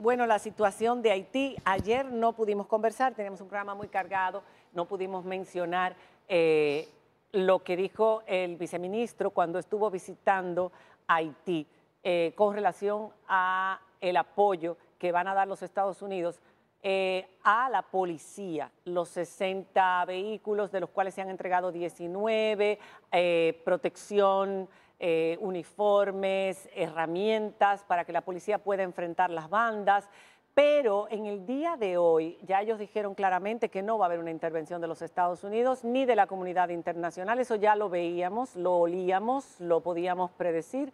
Bueno, la situación de Haití, ayer no pudimos conversar, tenemos un programa muy cargado, no pudimos mencionar eh, lo que dijo el viceministro cuando estuvo visitando Haití eh, con relación al apoyo que van a dar los Estados Unidos eh, a la policía, los 60 vehículos de los cuales se han entregado 19, protección eh, uniformes, herramientas para que la policía pueda enfrentar las bandas. Pero en el día de hoy ya ellos dijeron claramente que no va a haber una intervención de los Estados Unidos ni de la comunidad internacional. Eso ya lo veíamos, lo olíamos, lo podíamos predecir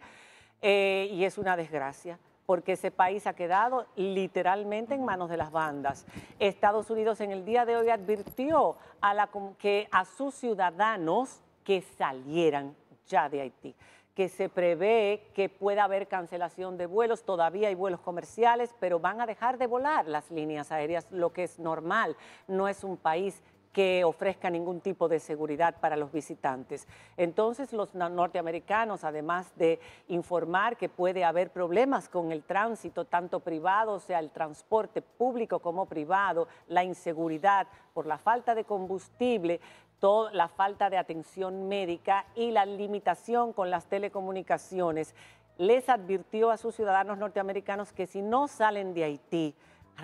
eh, y es una desgracia porque ese país ha quedado literalmente en manos de las bandas. Estados Unidos en el día de hoy advirtió a sus ciudadanos que salieran ya de Haití, que se prevé que pueda haber cancelación de vuelos, todavía hay vuelos comerciales, pero van a dejar de volar las líneas aéreas, lo que es normal, no es un país que ofrezca ningún tipo de seguridad para los visitantes. Entonces los norteamericanos, además de informar que puede haber problemas con el tránsito, tanto privado, o sea, el transporte público como privado, la inseguridad por la falta de combustible, toda la falta de atención médica y la limitación con las telecomunicaciones. Les advirtió a sus ciudadanos norteamericanos que si no salen de Haití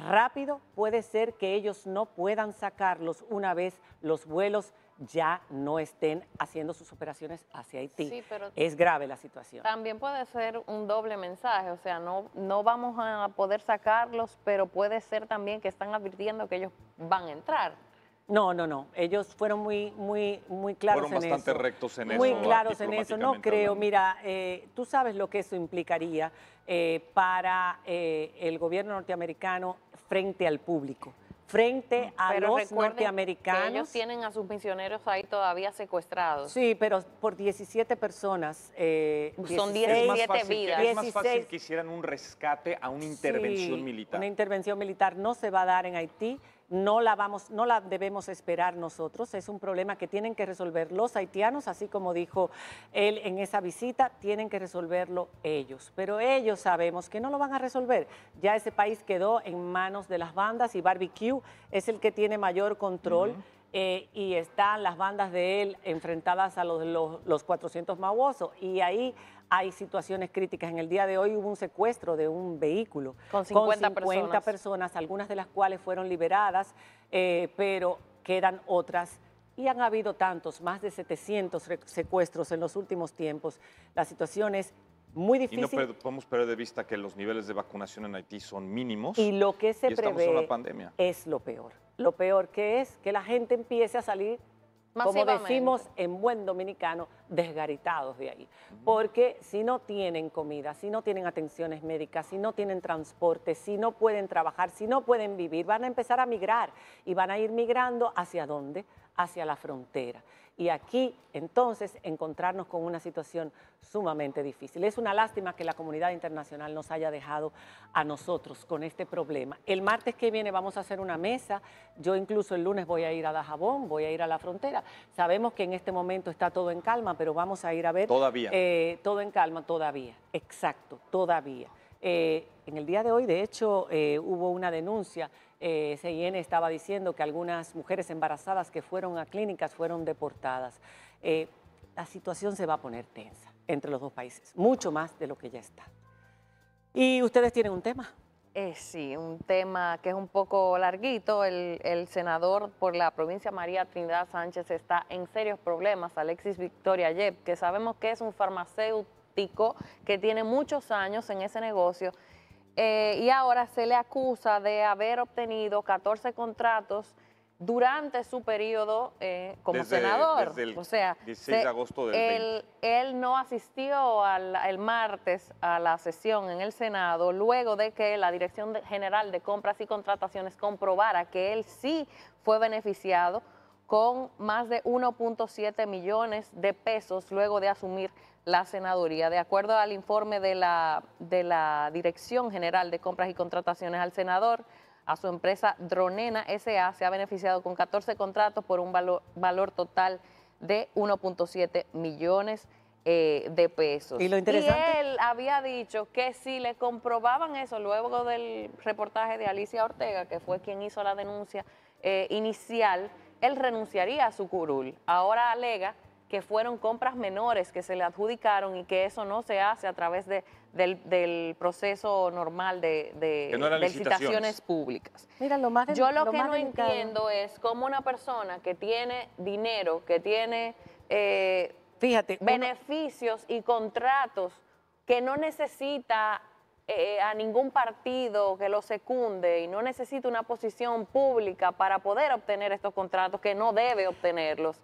rápido, puede ser que ellos no puedan sacarlos una vez los vuelos ya no estén haciendo sus operaciones hacia Haití. pero es grave la situación. También puede ser un doble mensaje, o sea, no, no vamos a poder sacarlos, pero puede ser también que están advirtiendo que ellos van a entrar. No, no, no. Ellos fueron muy, muy, muy claros en eso. Fueron bastante rectos en eso. Muy claros en eso. No creo. Mira, eh, tú sabes lo que eso implicaría eh, para eh, el gobierno norteamericano frente al público frente a los norteamericanos. Que ellos tienen a sus misioneros ahí todavía secuestrados. Sí, pero por 17 personas. Son 17 vidas. Es más, fácil, Que, hicieran un rescate a una intervención sí, militar. Una intervención militar no se va a dar en Haití no la, vamos, no la debemos esperar nosotros, es un problema que tienen que resolver los haitianos, así como dijo él en esa visita, tienen que resolverlo ellos. Pero ellos sabemos que no lo van a resolver, ya ese país quedó en manos de las bandas y Barbecue es el que tiene mayor control. Eh, y están las bandas de él enfrentadas a los, 400 mahuosos. Y ahí hay situaciones críticas. En el día de hoy hubo un secuestro de un vehículo con 50, personas. algunas de las cuales fueron liberadas, eh, pero quedan otras y han habido tantos, más de 700 secuestros en los últimos tiempos. La situación es muy difícil. Y no podemos perder de vista que los niveles de vacunación en Haití son mínimos. Y lo que se prevé es lo peor. Lo peor que es que la gente empiece a salir como decimos en buen dominicano, desgaritados de ahí. Porque si no tienen comida, si no tienen atenciones médicas, si no tienen transporte, si no pueden trabajar, si no pueden vivir, van a empezar a migrar y van a ir migrando hacia dónde? hacia la frontera. Y aquí, entonces, encontrarnos con una situación sumamente difícil. Es una lástima que la comunidad internacional nos haya dejado a nosotros con este problema. El martes que viene vamos a hacer una mesa. Yo incluso el lunes voy a ir a Dajabón, voy a ir a la frontera. Sabemos que en este momento está todo en calma, pero vamos a ir a ver... Todavía. Eh, todo en calma, todavía. Exacto, todavía. Eh, en el día de hoy, de hecho, eh, hubo una denuncia eh, CIN estaba diciendo que algunas mujeres embarazadas que fueron a clínicas fueron deportadas. Eh, la situación se va a poner tensa entre los dos países, mucho más de lo que ya está. ¿Y ustedes tienen un tema? Eh, sí, un tema que es un poco larguito. El, senador por la provincia María Trinidad Sánchez está en serios problemas, Alexis Victoria Yep, que sabemos que es un farmacéutico que tiene muchos años en ese negocio eh, y ahora se le acusa de haber obtenido 14 contratos durante su periodo eh, como senador. el o sea, 16 de agosto del él, él no asistió el martes a la sesión en el Senado luego de que la Dirección General de Compras y Contrataciones comprobara que él sí fue beneficiado con más de 1.7 millones de pesos luego de asumir la senaduría. De acuerdo al informe de la, de la Dirección General de Compras y Contrataciones al senador, a su empresa Dronena SA se ha beneficiado con 14 contratos por un valor, total de 1.7 millones eh, de pesos. ¿Y, él había dicho que si le comprobaban eso luego del reportaje de Alicia Ortega, que fue quien hizo la denuncia eh, inicial, él renunciaría a su curul. Ahora alega que fueron compras menores que se le adjudicaron y que eso no se hace a través del, proceso normal de, licitaciones. públicas. Mira, lo más Yo lo, que no entiendo es cómo una persona que tiene dinero, que tiene eh, Fíjate, beneficios y contratos que no necesita eh, a ningún partido que lo secunde y no necesita una posición pública para poder obtener estos contratos, que no debe obtenerlos,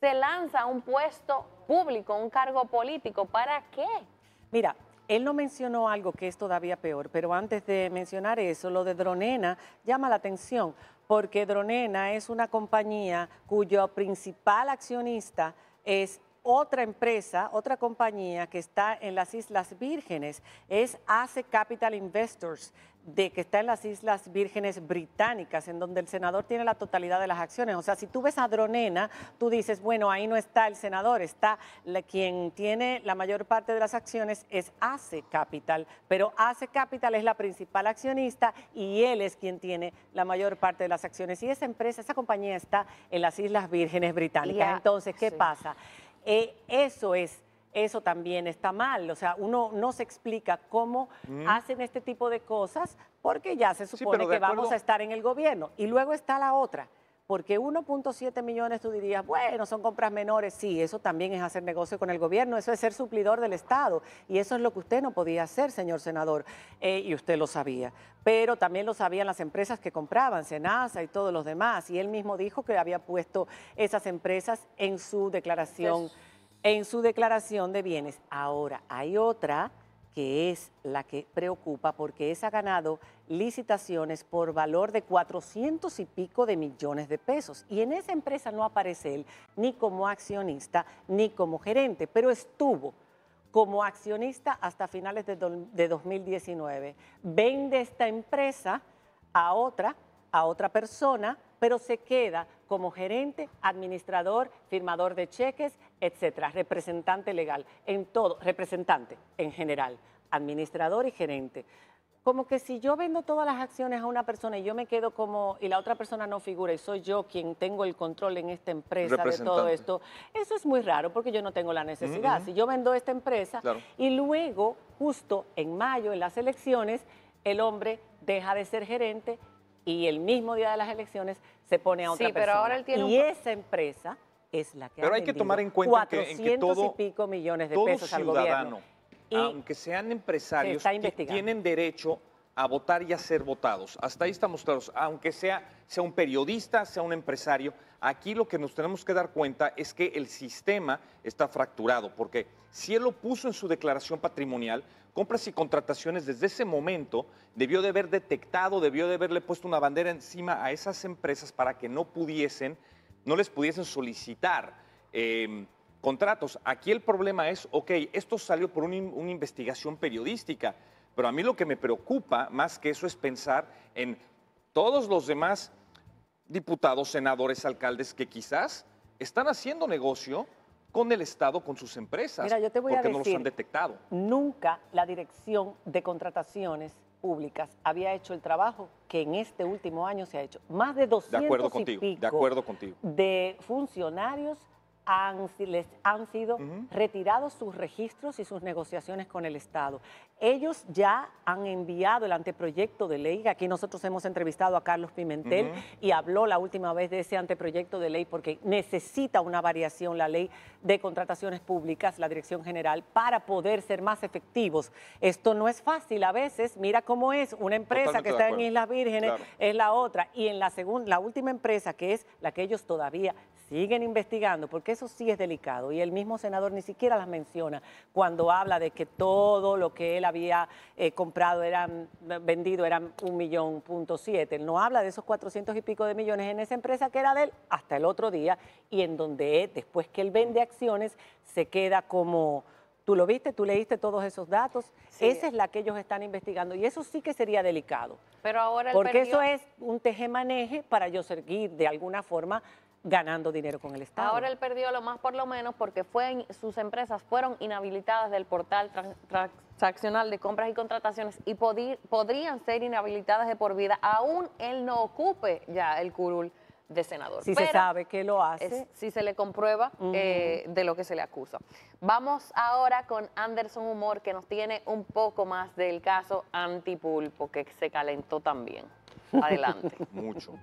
se lanza a un puesto público, un cargo político. ¿Para qué? Mira, él no mencionó algo que es todavía peor, pero antes de mencionar eso, lo de Dronena llama la atención, porque Dronena es una compañía cuyo principal accionista es otra empresa, otra compañía que está en las Islas Vírgenes, es ACE Capital Investors, de que está en las Islas Vírgenes Británicas, en donde el senador tiene la totalidad de las acciones. O sea, si tú ves a Dronena, tú dices, bueno, ahí no está el senador, está quien tiene la mayor parte de las acciones es ACE Capital, pero ACE Capital es la principal accionista y él es quien tiene la mayor parte de las acciones. Y esa empresa, esa compañía está en las Islas Vírgenes Británicas. Entonces, ¿qué pasa? Eh, eso es eso también está mal. O sea, uno no se explica cómo hacen este tipo de cosas porque ya se supone que vamos a estar en el gobierno. Y luego está la otra, porque 1.7 millones tú dirías, bueno, son compras menores. Sí, eso también es hacer negocio con el gobierno, eso es ser suplidor del Estado. Y eso es lo que usted no podía hacer, señor senador, eh, y usted lo sabía. Pero también lo sabían las empresas que compraban, Senasa y todos los demás. Y él mismo dijo que había puesto esas empresas en su declaración, en su declaración de bienes. Ahora, hay otra que es la que preocupa porque esa ha ganado licitaciones por valor de 400 y pico de millones de pesos. Y en esa empresa no aparece él ni como accionista ni como gerente, pero estuvo como accionista hasta finales de, de 2019. Vende esta empresa a otra, a otra persona pero se queda como gerente, administrador, firmador de cheques, etcétera, representante legal, en todo, representante en general, administrador y gerente. Como que si yo vendo todas las acciones a una persona y yo me quedo como, y la otra persona no figura y soy yo quien tengo el control en esta empresa de todo esto, eso es muy raro porque yo no tengo la necesidad. Si yo vendo esta empresa y luego, justo en mayo, en las elecciones, el hombre deja de ser gerente y el mismo día de las elecciones se pone a otra pero Ahora y esa empresa es la que pero hay que tomar en cuenta que, en todo, y pico millones de pesos al gobierno. aunque sean empresarios, tienen derecho a votar y a ser votados. Hasta ahí estamos claros. Aunque sea, sea un periodista, sea un empresario, aquí lo que nos tenemos que dar cuenta es que el sistema está fracturado, porque si él lo puso en su declaración patrimonial, compras y contrataciones desde ese momento debió de haber detectado, debió de haberle puesto una bandera encima a esas empresas para que no pudiesen, no les pudiesen solicitar. Em, contratos. Aquí el problema es, ok, esto salió por una investigación periodística, pero a mí lo que me preocupa más que eso es pensar en todos los demás diputados, senadores, alcaldes que quizás están haciendo negocio con el Estado, con sus empresas, porque no los han detectado. Nunca la Dirección de Contrataciones Públicas había hecho el trabajo que en este último año se ha hecho. Más de 200 de acuerdo contigo, de, acuerdo contigo. de funcionarios han, sido retirados sus registros y sus negociaciones con el Estado. Ellos ya han enviado el anteproyecto de ley, aquí nosotros hemos entrevistado a Carlos Pimentel y habló la última vez de ese anteproyecto de ley porque necesita una variación la ley de contrataciones públicas, la Dirección General, para poder ser más efectivos. Esto no es fácil a veces, mira cómo es, una empresa que está en Islas Vírgenes es la otra y en la, segunda, la última empresa que es la que ellos todavía siguen investigando porque eso sí es delicado y el mismo senador ni siquiera las menciona cuando habla de que todo lo que él había eh, comprado, eran, vendido, eran un millón punto siete. No habla de esos 400 y pico de millones en esa empresa que era de él hasta el otro día y en donde después que él vende acciones se queda como... Tú lo viste, tú leíste todos esos datos. Esa es la que ellos están investigando y eso sí que sería delicado. Pero ahora porque eso es un maneje para yo seguir de alguna forma ganando dinero con el Estado. Ahora él perdió lo más por lo menos porque sus empresas fueron inhabilitadas del portal transaccional de compras y contrataciones y podrían ser inhabilitadas de por vida, aún él no ocupe ya el curul de senador. Si se sabe que lo hace. si se le comprueba eh, de lo que se le acusa. Vamos ahora con Anderson Humor, que nos tiene un poco más del caso Antipulpo, que se calentó también. Adelante. Mucho.